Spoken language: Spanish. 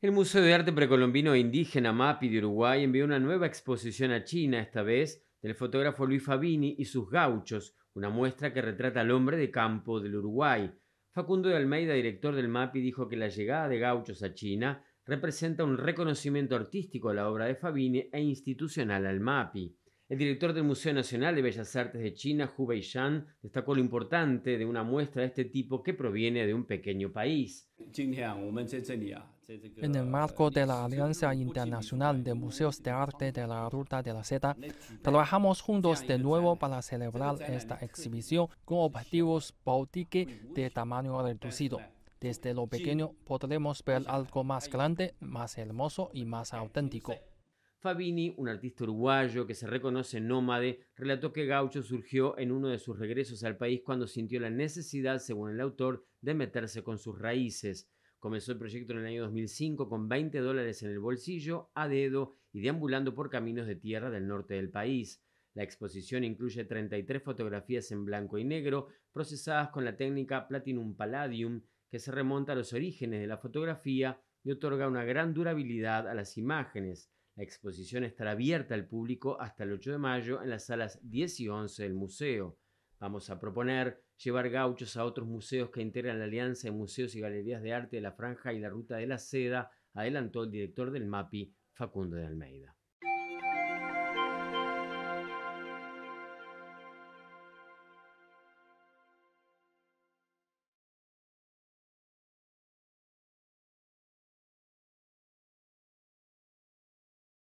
El Museo de Arte Precolombino e Indígena MAPI de Uruguay envió una nueva exposición a China, esta vez del fotógrafo Luis Fabini y sus gauchos, una muestra que retrata al hombre de campo del Uruguay. Facundo de Almeida, director del MAPI, dijo que la llegada de gauchos a China representa un reconocimiento artístico a la obra de Fabini e institucional al MAPI. El director del Museo Nacional de Bellas Artes de China, Hu Bei-shan, destacó lo importante de una muestra de este tipo que proviene de un pequeño país. En el marco de la Alianza Internacional de Museos de Arte de la Ruta de la Seda, trabajamos juntos de nuevo para celebrar esta exhibición con objetivos bautique de tamaño reducido. Desde lo pequeño podremos ver algo más grande, más hermoso y más auténtico. Fabini, un artista uruguayo que se reconoce nómade, relató que Gaucho surgió en uno de sus regresos al país cuando sintió la necesidad, según el autor, de meterse con sus raíces. Comenzó el proyecto en el año 2005 con 20 dólares en el bolsillo, a dedo y deambulando por caminos de tierra del norte del país. La exposición incluye 33 fotografías en blanco y negro procesadas con la técnica Platinum Palladium, que se remonta a los orígenes de la fotografía y otorga una gran durabilidad a las imágenes. La exposición estará abierta al público hasta el 8 de mayo en las salas 10 y 11 del museo. Vamos a proponer llevar gauchos a otros museos que integran la Alianza de Museos y Galerías de Arte de la Franja y la Ruta de la Seda, adelantó el director del MAPI, Facundo de Almeida.